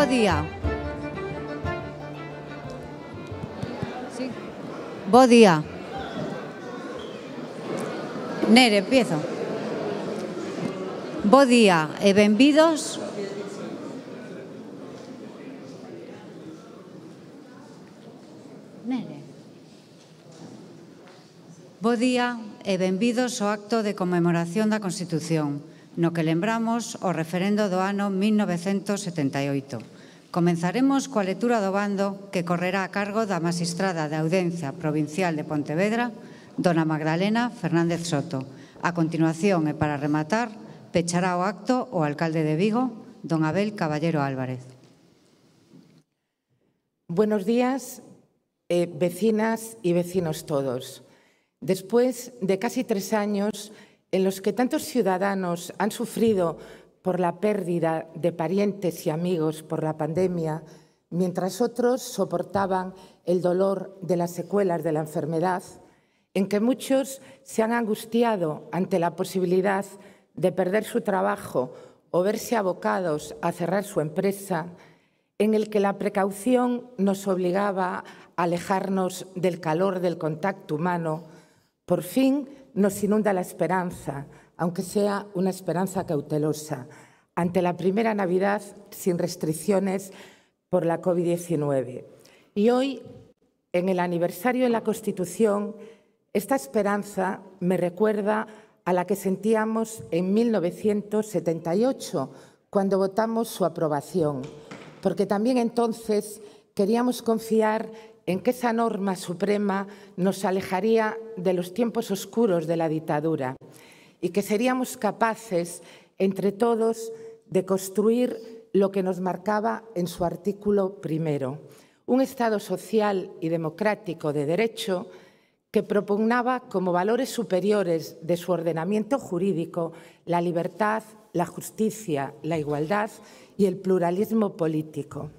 Bo día. Sí. Bo día. Nere, empiezo. Bo día e benvidos Nere. Bo día e benvidos ao acto de conmemoración da Constitución no que lembramos o referendo do ano 1978. Comenzaremos coa lectura do bando que correrá a cargo da magistrada da Audencia Provincial de Pontevedra, dona Magdalena Fernández Soto. A continuación e para rematar, pechará o acto o alcalde de Vigo, don Abel Caballero Álvarez. Buenos días, eh, vecinas y vecinos todos. Después de casi tres años en los que tantos ciudadanos han sufrido por la pérdida de parientes y amigos por la pandemia, mientras otros soportaban el dolor de las secuelas de la enfermedad, en que muchos se han angustiado ante la posibilidad de perder su trabajo o verse abocados a cerrar su empresa, en el que la precaución nos obligaba a alejarnos del calor del contacto humano, por fin nos inunda la esperanza, aunque sea una esperanza cautelosa, ante la primera Navidad sin restricciones por la COVID-19. Y hoy, en el aniversario de la Constitución, esta esperanza me recuerda a la que sentíamos en 1978, cuando votamos su aprobación, porque también entonces queríamos confiar en que esa norma suprema nos alejaría de los tiempos oscuros de la dictadura y que seríamos capaces, entre todos, de construir lo que nos marcaba en su artículo primero, un Estado social y democrático de derecho que propugnaba como valores superiores de su ordenamiento jurídico la libertad, la justicia, la igualdad y el pluralismo político.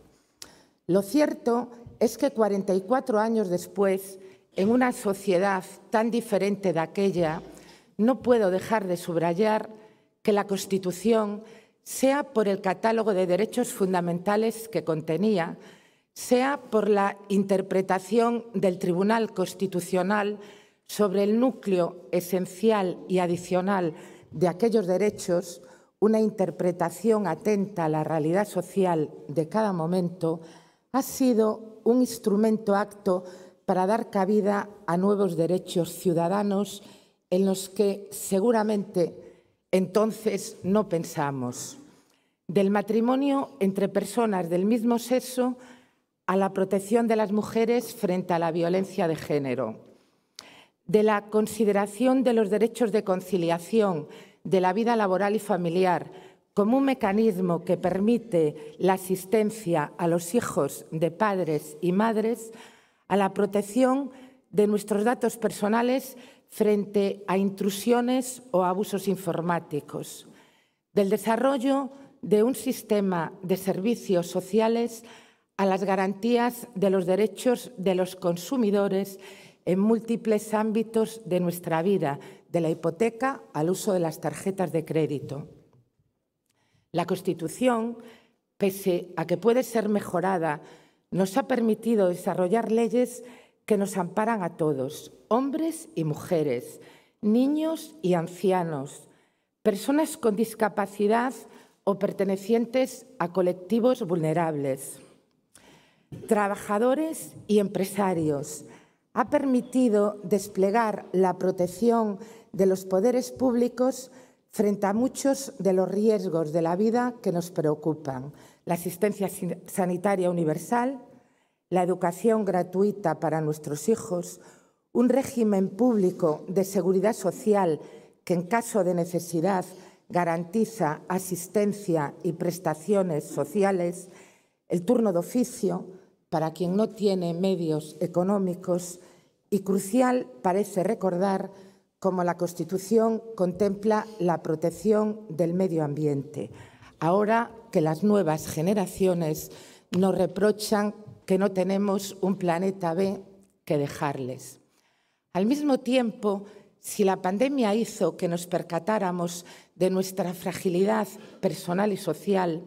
Lo cierto es que 44 años después, en una sociedad tan diferente de aquella, no puedo dejar de subrayar que la Constitución, sea por el catálogo de derechos fundamentales que contenía, sea por la interpretación del Tribunal Constitucional sobre el núcleo esencial y adicional de aquellos derechos, una interpretación atenta a la realidad social de cada momento, ha sido un instrumento acto para dar cabida a nuevos derechos ciudadanos en los que seguramente entonces no pensamos. Del matrimonio entre personas del mismo sexo a la protección de las mujeres frente a la violencia de género, de la consideración de los derechos de conciliación, de la vida laboral y familiar, como un mecanismo que permite la asistencia a los hijos de padres y madres a la protección de nuestros datos personales frente a intrusiones o abusos informáticos, del desarrollo de un sistema de servicios sociales a las garantías de los derechos de los consumidores en múltiples ámbitos de nuestra vida, de la hipoteca al uso de las tarjetas de crédito. La Constitución, pese a que puede ser mejorada, nos ha permitido desarrollar leyes que nos amparan a todos, hombres y mujeres, niños y ancianos, personas con discapacidad o pertenecientes a colectivos vulnerables, trabajadores y empresarios. Ha permitido desplegar la protección de los poderes públicos frente a muchos de los riesgos de la vida que nos preocupan. La asistencia sanitaria universal, la educación gratuita para nuestros hijos, un régimen público de seguridad social que en caso de necesidad garantiza asistencia y prestaciones sociales, el turno de oficio para quien no tiene medios económicos y, crucial, parece recordar, como la Constitución contempla la protección del medio ambiente, ahora que las nuevas generaciones nos reprochan que no tenemos un planeta B que dejarles. Al mismo tiempo, si la pandemia hizo que nos percatáramos de nuestra fragilidad personal y social,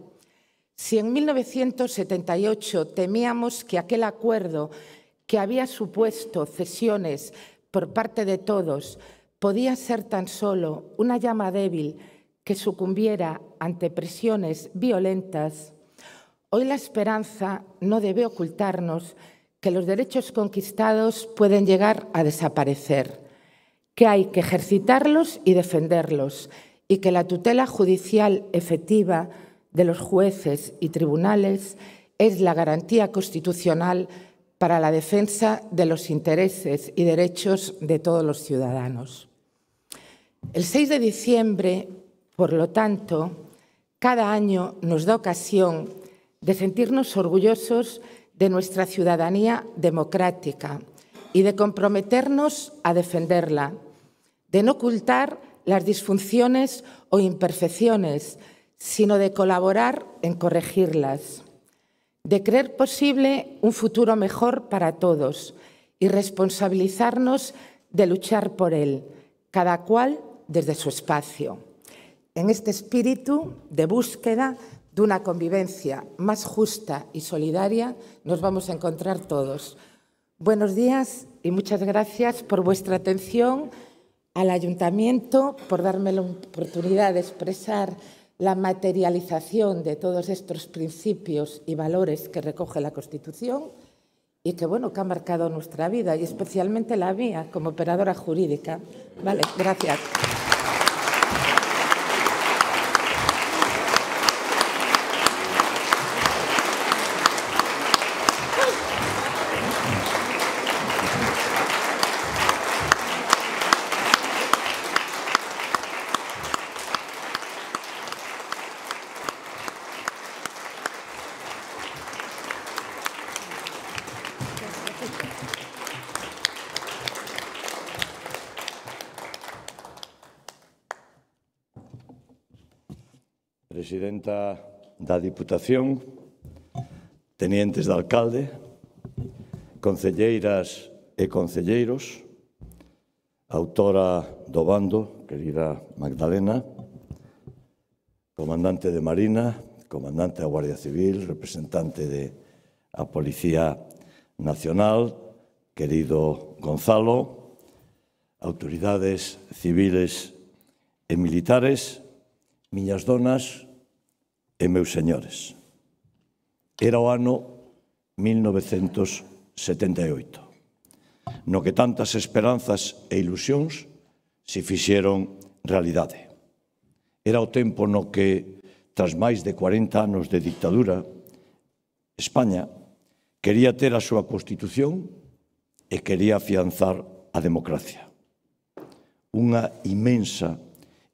si en 1978 temíamos que aquel acuerdo que había supuesto cesiones por parte de todos podía ser tan solo una llama débil que sucumbiera ante presiones violentas, hoy la esperanza no debe ocultarnos que los derechos conquistados pueden llegar a desaparecer, que hay que ejercitarlos y defenderlos, y que la tutela judicial efectiva de los jueces y tribunales es la garantía constitucional para la defensa de los intereses y derechos de todos los ciudadanos. El 6 de diciembre, por lo tanto, cada año nos da ocasión de sentirnos orgullosos de nuestra ciudadanía democrática y de comprometernos a defenderla, de no ocultar las disfunciones o imperfecciones, sino de colaborar en corregirlas, de creer posible un futuro mejor para todos y responsabilizarnos de luchar por él, cada cual desde su espacio, en este espíritu de búsqueda de una convivencia más justa y solidaria nos vamos a encontrar todos. Buenos días y muchas gracias por vuestra atención, al Ayuntamiento por darme la oportunidad de expresar la materialización de todos estos principios y valores que recoge la Constitución y que, bueno, que ha marcado nuestra vida y especialmente la mía como operadora jurídica. Vale, gracias. presidenta da Diputación, tenientes de alcalde, concelleiras e concelleiros, autora do bando, querida Magdalena, comandante de Marina, comandante da Guardia Civil, representante de a Policía Nacional, querido Gonzalo, autoridades civiles e militares, miñas donas, e meus señores. Era o ano 1978, no que tantas esperanzas e ilusións se fixeron realidade. Era o tempo no que, tras máis de 40 anos de dictadura, España quería ter a súa Constitución e quería afianzar a democracia. Unha imensa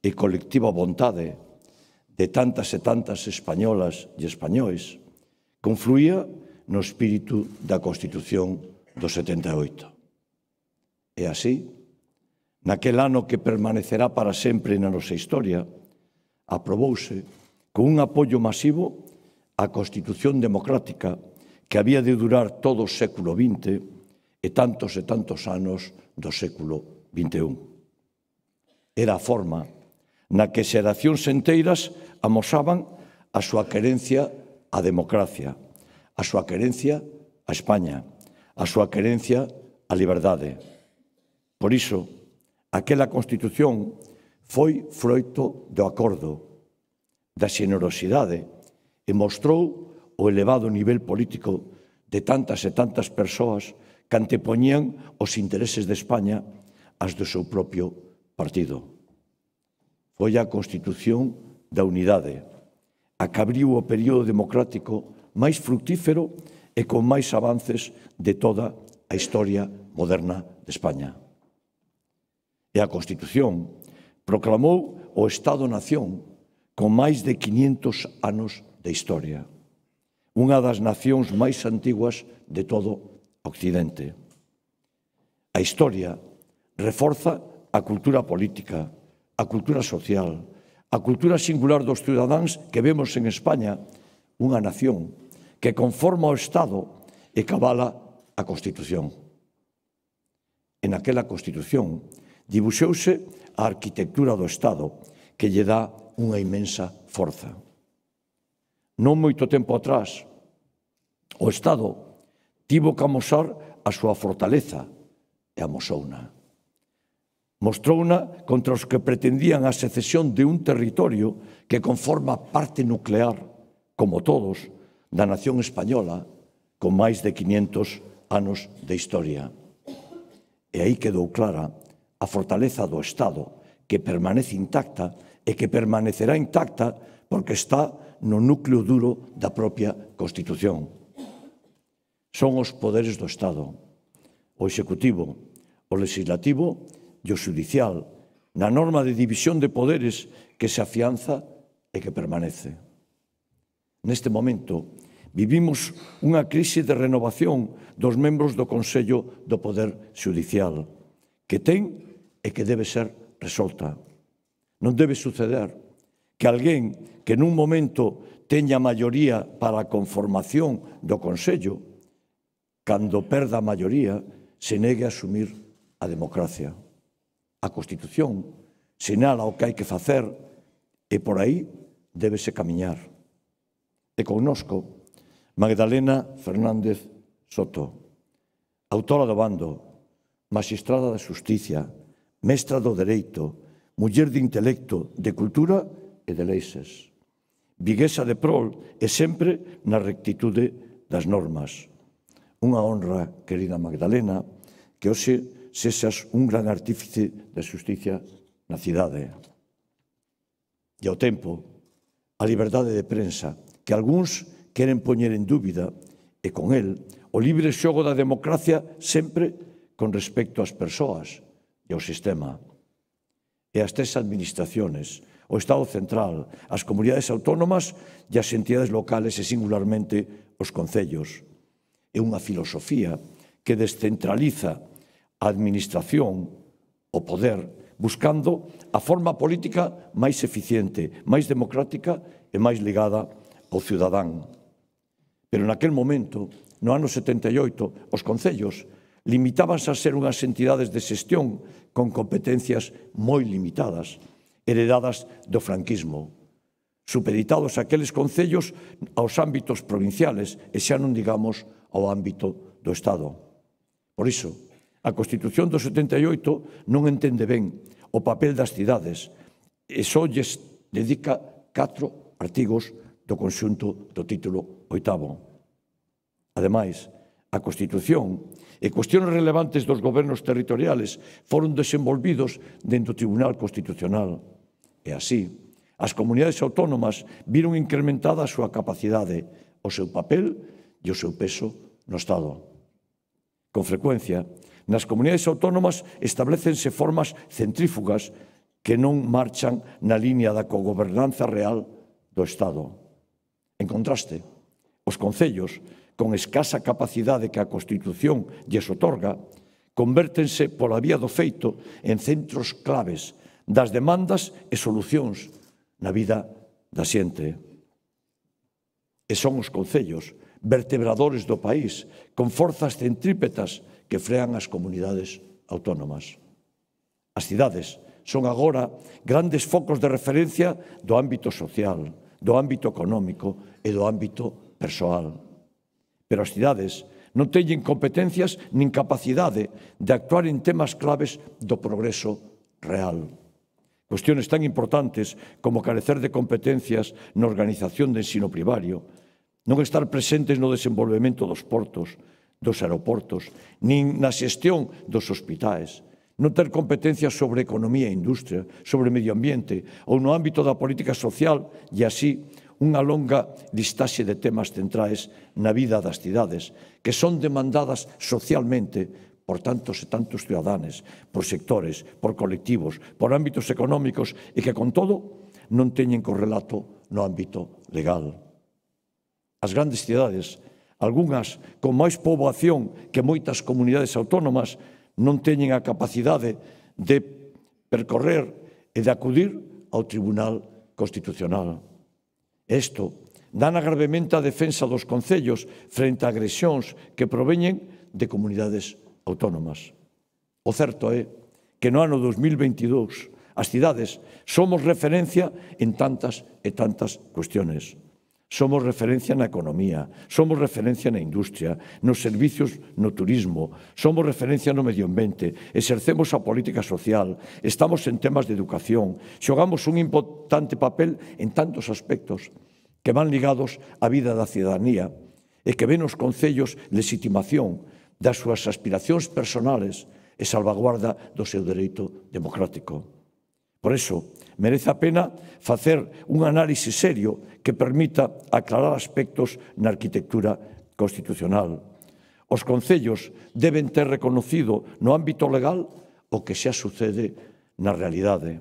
e colectiva vontade de tantas e tantas españolas e españoles, confluía no espírito da Constitución do 78. E así, naquel ano que permanecerá para sempre na nosa historia, aprobouse con un apoio masivo a Constitución Democrática que había de durar todo o século XX e tantos e tantos anos do século XXI. Era a forma na que xeracións enteiras amosaban a súa querencia á democracia, a súa querencia a España, a súa querencia á liberdade. Por iso, aquela Constitución foi froito do acordo, da xenerosidade e mostrou o elevado nivel político de tantas e tantas persoas que antepoñían os intereses de España as do seu propio partido. Foi a Constitución da unidade, Acabriu o período democrático máis fructífero e con máis avances de toda a historia moderna de España. E a Constitución proclamou o Estado-Nación con máis de 500 anos de historia, unha das nacións máis antiguas de todo Occidente. A historia reforza a cultura política, a cultura social, A cultura singular dos cidadáns que vemos en España, unha nación que conforma o Estado e cabala a Constitución. En aquela Constitución dibuxeuse a arquitectura do Estado que lle dá unha imensa forza. Non moito tempo atrás, o Estado tivo que amosar a súa fortaleza e amosouna. Mostrouna contra os que pretendían a secesión de un territorio que conforma parte nuclear, como todos, da nación española con máis de 500 anos de historia. E aí quedou clara a fortaleza do Estado que permanece intacta e que permanecerá intacta porque está no núcleo duro da propia Constitución. Son os poderes do Estado, o Executivo, o Legislativo e e o judicial, na norma de división de poderes que se afianza e que permanece. Neste momento, vivimos unha crise de renovación dos membros do Consello do Poder Judicial, que ten e que debe ser resolta. Non debe suceder que alguén que nun momento teña maioría para a conformación do Consello, cando perda a maioría, se negue a asumir a democracia. A Constitución sinala o que hai que facer e por aí débese camiñar. E connosco Magdalena Fernández Soto, autora do bando, magistrada da Justicia, mestra do Dereito, muller de intelecto, de cultura e de leixes. Viguesa de prol e sempre na rectitude das normas. Unha honra, querida Magdalena, que hoxe sexas un gran artífice da justicia na cidade. E ao tempo, a liberdade de prensa, que algúns queren poñer en dúbida, e con el, o libre xogo da democracia sempre con respecto ás persoas e ao sistema. E as tres administraciones, o Estado central, as comunidades autónomas e as entidades locales e singularmente os concellos. É unha filosofía que descentraliza a administración, o poder, buscando a forma política máis eficiente, máis democrática e máis ligada ao ciudadán. Pero naquel momento, no ano 78, os concellos limitábanse a ser unhas entidades de xestión con competencias moi limitadas, heredadas do franquismo, supeditados aqueles concellos aos ámbitos provinciales e xa non digamos ao ámbito do Estado. Por iso, A Constitución do 78 non entende ben o papel das cidades e só lles dedica catro artigos do conxunto do título oitavo. Ademais, a Constitución e cuestións relevantes dos gobernos territoriales foron desenvolvidos dentro do Tribunal Constitucional. E así, as comunidades autónomas viron incrementada a súa capacidade, o seu papel e o seu peso no Estado. Con frecuencia, Nas comunidades autónomas establecense formas centrífugas que non marchan na línea da cogobernanza real do Estado. En contraste, os concellos, con escasa capacidade que a Constitución lles otorga, convértense pola vía do feito en centros claves das demandas e solucións na vida da xente. E son os concellos vertebradores do país, con forzas centrípetas que frean as comunidades autónomas. As cidades son agora grandes focos de referencia do ámbito social, do ámbito económico e do ámbito persoal. Pero as cidades non teñen competencias nin capacidade de actuar en temas claves do progreso real. Cuestiones tan importantes como carecer de competencias na organización de ensino primario, non estar presentes no desenvolvemento dos portos, dos aeroportos, nin na xestión dos hospitais, non ter competencias sobre economía e industria, sobre medio ambiente ou no ámbito da política social e así unha longa listaxe de temas centrais na vida das cidades que son demandadas socialmente por tantos e tantos ciudadanes, por sectores, por colectivos, por ámbitos económicos e que, con todo, non teñen correlato no ámbito legal. As grandes cidades algunhas con máis poboación que moitas comunidades autónomas, non teñen a capacidade de percorrer e de acudir ao Tribunal Constitucional. Isto dana gravemente a defensa dos concellos frente a agresións que proveñen de comunidades autónomas. O certo é que no ano 2022 as cidades somos referencia en tantas e tantas cuestiones. Somos referencia na economía, somos referencia na industria, nos servicios, no turismo, somos referencia no medio ambiente, exercemos a política social, estamos en temas de educación, xogamos un importante papel en tantos aspectos que van ligados á vida da cidadanía e que ven os concellos lexitimación das súas aspiracións personales e salvaguarda do seu dereito democrático. Por eso, merece a pena facer un análise serio que permita aclarar aspectos na arquitectura constitucional. Os concellos deben ter reconocido no ámbito legal o que xa sucede na realidade.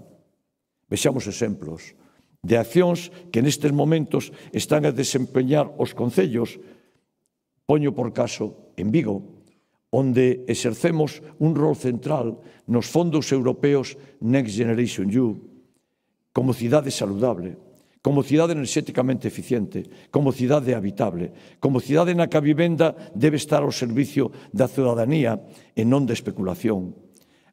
Vexamos exemplos de accións que nestes momentos están a desempeñar os concellos. Poño por caso en Vigo, onde exercemos un rol central nos fondos europeos Next Generation EU, como cidade saludable, como cidade enerxéticamente eficiente, como cidade habitable, como cidade na que a vivenda debe estar ao servicio da ciudadanía e non de especulación.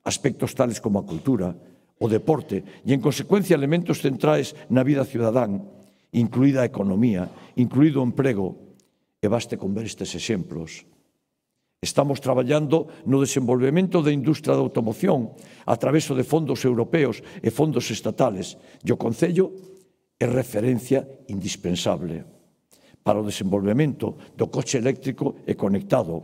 Aspectos tales como a cultura, o deporte e, en consecuencia, elementos centrais na vida ciudadán, incluída a economía, incluído o emprego, e baste con ver estes exemplos. Estamos traballando no desenvolvemento da industria da automoción a través de fondos europeos e fondos estatales e o Concello é referencia indispensable para o desenvolvemento do coche eléctrico e conectado,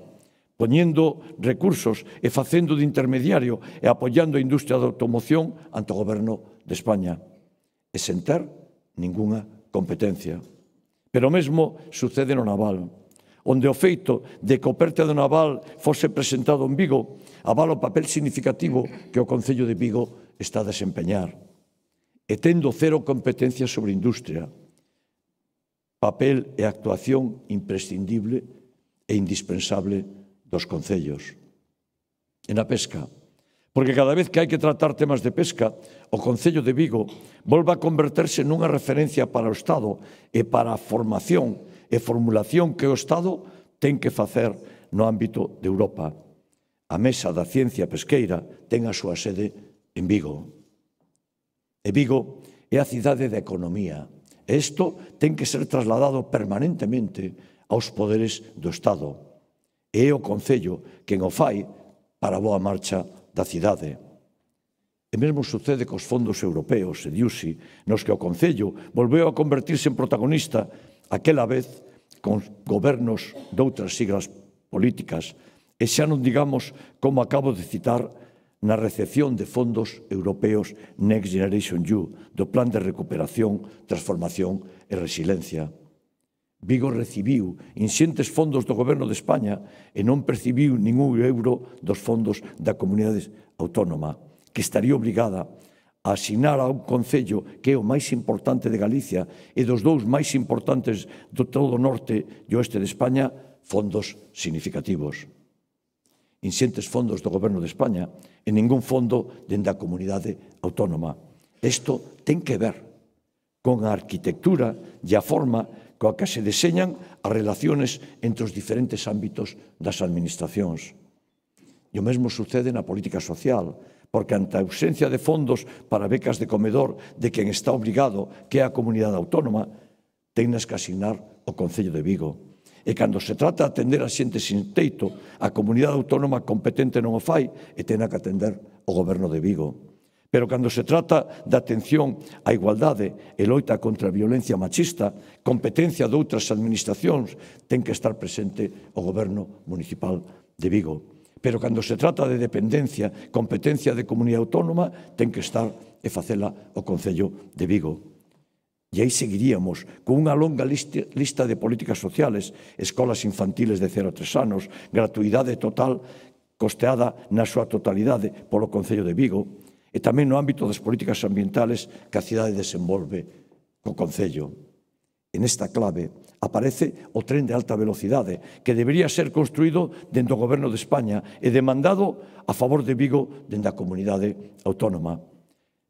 poñendo recursos e facendo de intermediario e apoiando a industria da automoción ante o goberno de España e sentar ningunha competencia. Pero mesmo sucede no naval onde o feito de que o perte do naval fose presentado en Vigo avala o papel significativo que o Concello de Vigo está a desempeñar. E tendo cero competencia sobre industria, papel e actuación imprescindible e indispensable dos concellos. En a pesca, porque cada vez que hai que tratar temas de pesca, o Concello de Vigo volva a converterse nunha referencia para o Estado e para a formación e formulación que o Estado ten que facer no ámbito de Europa. A Mesa da Ciencia Pesqueira ten a súa sede en Vigo. E Vigo é a cidade da economía. E isto ten que ser trasladado permanentemente aos poderes do Estado. E é o Concello quen o fai para a boa marcha da cidade. E mesmo sucede cos fondos europeos, e diusi, nos que o Concello volveu a convertirse en protagonista aquela vez con gobernos doutras siglas políticas, e xa non digamos, como acabo de citar, na recepción de fondos europeos Next Generation EU do Plan de Recuperación, Transformación e Resiliencia. Vigo recibiu inxentes fondos do Goberno de España e non percibiu ningún euro dos fondos da comunidade autónoma, que estaría obrigada a a asinar a un concello que é o máis importante de Galicia e dos dous máis importantes do todo o norte e oeste de España fondos significativos. Inxentes fondos do goberno de España e ningún fondo dende a comunidade autónoma. Isto ten que ver con a arquitectura e a forma coa que se deseñan as relaciones entre os diferentes ámbitos das administracións. E o mesmo sucede na política social, porque ante a ausencia de fondos para becas de comedor de quen está obrigado, que é a comunidade autónoma, tenes que asignar o Concello de Vigo. E cando se trata de atender a xente sin teito, a comunidade autónoma competente non o fai e tena que atender o goberno de Vigo. Pero cando se trata de atención á igualdade e loita contra a violencia machista, competencia de outras administracións, ten que estar presente o goberno municipal de Vigo pero cando se trata de dependencia, competencia de comunidade autónoma, ten que estar e facela o Concello de Vigo. E aí seguiríamos con unha longa lista de políticas sociales, escolas infantiles de 0 a 3 anos, gratuidade total costeada na súa totalidade polo Concello de Vigo, e tamén no ámbito das políticas ambientales que a cidade desenvolve co Concello. En esta clave aparece o tren de alta velocidade, que debería ser construído dentro do goberno de España e demandado a favor de Vigo dentro da comunidade autónoma.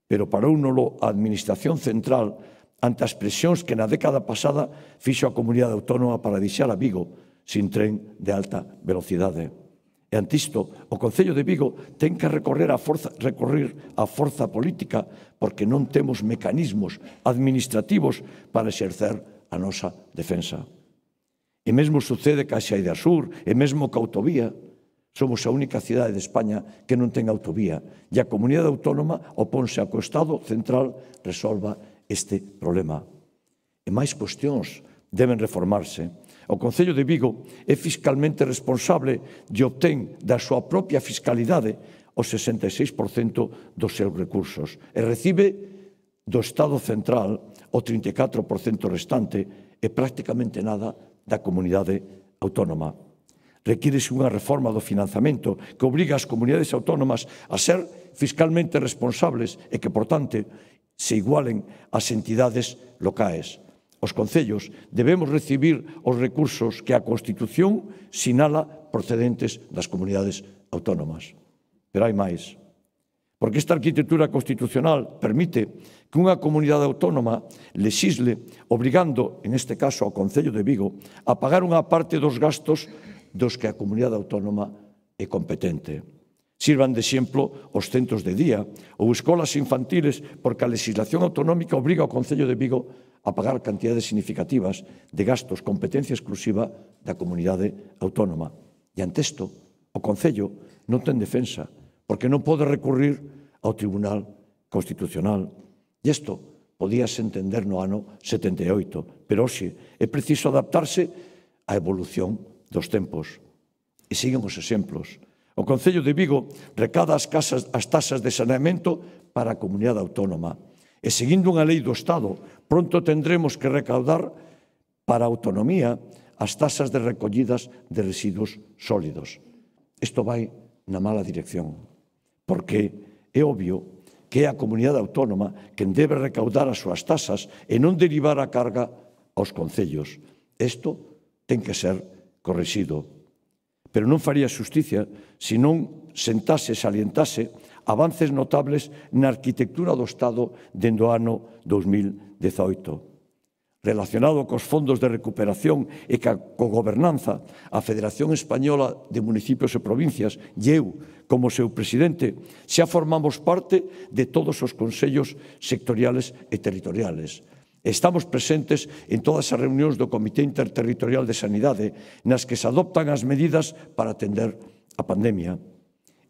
Pero para unolo a Administración Central ante as presións que na década pasada fixo a comunidade autónoma para deixar a Vigo sin tren de alta velocidade. E ante isto, o Concello de Vigo ten que recorrer a forza, recorrer a forza política porque non temos mecanismos administrativos para exercer a nosa defensa. E mesmo sucede ca Xaida Sur, e mesmo a autovía. Somos a única cidade de España que non ten autovía e a comunidade autónoma oponse a que o Estado central resolva este problema. E máis cuestións deben reformarse. O Concello de Vigo é fiscalmente responsable de obtén da súa propia fiscalidade o 66% dos seus recursos e recibe do Estado central o 34% restante e prácticamente nada da comunidade autónoma. Requírese unha reforma do financiamento que obriga as comunidades autónomas a ser fiscalmente responsables e que, por tanto, se igualen as entidades locais. Os concellos debemos recibir os recursos que a Constitución sinala procedentes das comunidades autónomas. Pero hai máis porque esta arquitectura constitucional permite que unha comunidade autónoma lexisle obrigando, en este caso, ao Concello de Vigo a pagar unha parte dos gastos dos que a comunidade autónoma é competente. Sirvan de exemplo os centros de día ou escolas infantiles porque a legislación autonómica obriga ao Concello de Vigo a pagar cantidades significativas de gastos competencia exclusiva da comunidade autónoma. E ante isto, o Concello non ten defensa, porque non pode recurrir ao Tribunal Constitucional. E isto podías entender no ano 78, pero hoxe é preciso adaptarse á evolución dos tempos. E siguen os exemplos. O Concello de Vigo recada as, casas, as tasas de saneamento para a comunidade autónoma. E seguindo unha lei do Estado, pronto tendremos que recaudar para a autonomía as tasas de recollidas de residuos sólidos. Isto vai na mala dirección porque é obvio que é a comunidade autónoma quen debe recaudar as súas tasas e non derivar a carga aos concellos. Isto ten que ser corrixido. Pero non faría justicia se non sentase, salientase avances notables na arquitectura do Estado dende o ano 2018 relacionado cos fondos de recuperación e ca gobernanza, a Federación Española de Municipios e Provincias, lleu como seu presidente, xa formamos parte de todos os consellos sectoriales e territoriales. Estamos presentes en todas as reunións do Comité Interterritorial de Sanidade nas que se adoptan as medidas para atender a pandemia.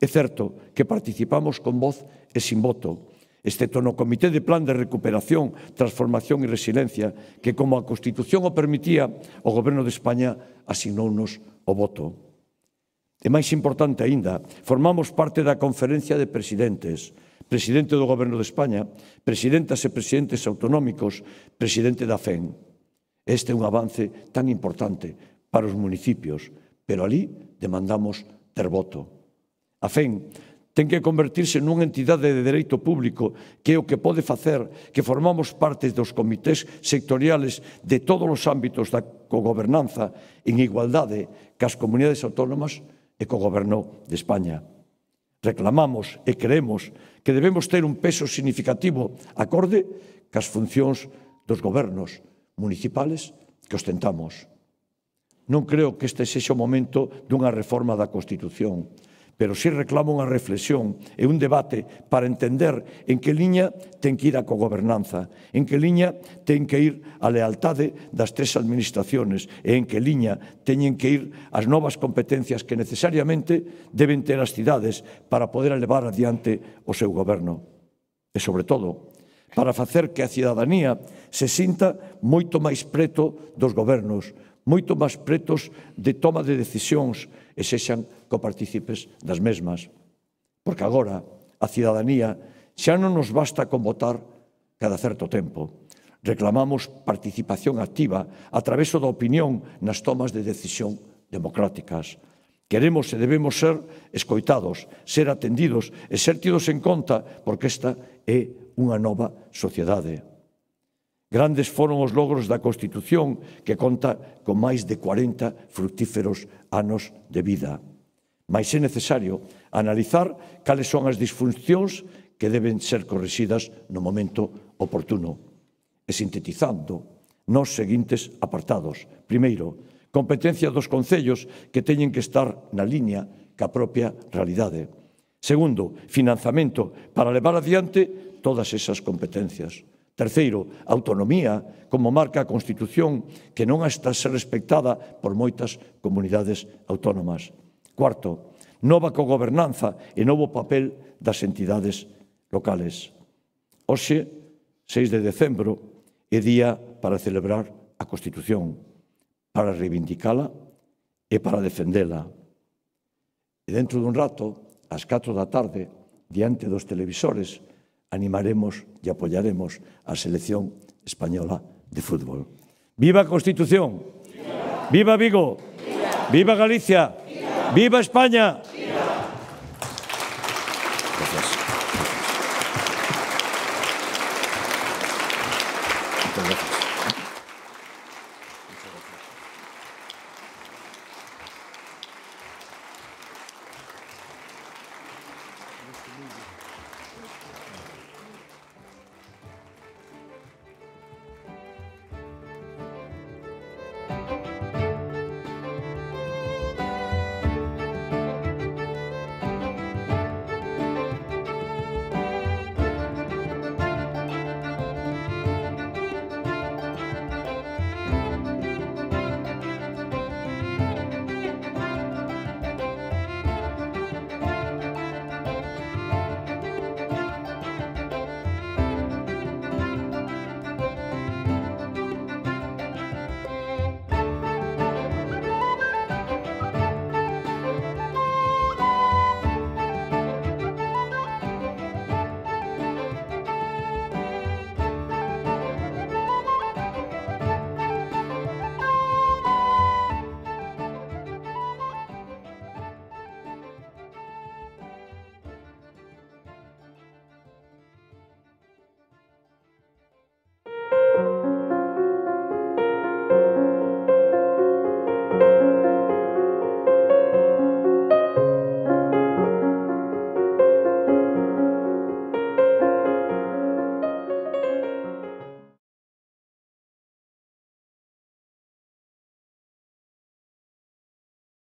É certo que participamos con voz e sin voto, excepto no Comité de Plan de Recuperación, Transformación e Resiliencia, que como a Constitución o permitía, o Goberno de España asinounos o voto. E máis importante aínda, formamos parte da Conferencia de Presidentes, presidente do Goberno de España, presidentas e presidentes autonómicos, presidente da FEN. Este é un avance tan importante para os municipios, pero ali demandamos ter voto. A FEN ten que convertirse nunha entidade de dereito público que é o que pode facer que formamos parte dos comités sectoriales de todos os ámbitos da cogobernanza en igualdade cas comunidades autónomas e co goberno de España. Reclamamos e creemos que debemos ter un peso significativo acorde cas funcións dos gobernos municipales que ostentamos. Non creo que este sexa o momento dunha reforma da Constitución, pero sí reclama unha reflexión e un debate para entender en que liña ten que ir a cogobernanza, en que liña ten que ir a lealtade das tres administraciones e en que liña teñen que ir as novas competencias que necesariamente deben ter as cidades para poder elevar adiante o seu goberno. E, sobre todo, para facer que a cidadanía se sinta moito máis preto dos gobernos, moito máis pretos de toma de decisións e sexan copartícipes das mesmas. Porque agora a cidadanía xa non nos basta con votar cada certo tempo. Reclamamos participación activa a traveso da opinión nas tomas de decisión democráticas. Queremos e debemos ser escoitados, ser atendidos e ser tidos en conta porque esta é unha nova sociedade. Grandes foron os logros da Constitución, que conta con máis de 40 fructíferos anos de vida. Mais é necesario analizar cales son as disfuncións que deben ser corrixidas no momento oportuno. E sintetizando nos seguintes apartados. Primeiro, competencia dos concellos que teñen que estar na liña ca propia realidade. Segundo, financiamento para levar adiante todas esas competencias. Terceiro, autonomía como marca a Constitución que non está a ser respectada por moitas comunidades autónomas. Cuarto, nova cogobernanza e novo papel das entidades locales. Oxe, 6 de decembro, é día para celebrar a Constitución, para reivindicala e para defendela. E dentro dun rato, ás 4 da tarde, diante dos televisores, animaremos e apoyaremos a selección española de fútbol. ¡Viva Constitución! ¡Viva, Viva Vigo! ¡Viva, Viva Galicia! ¡Viva, Viva España!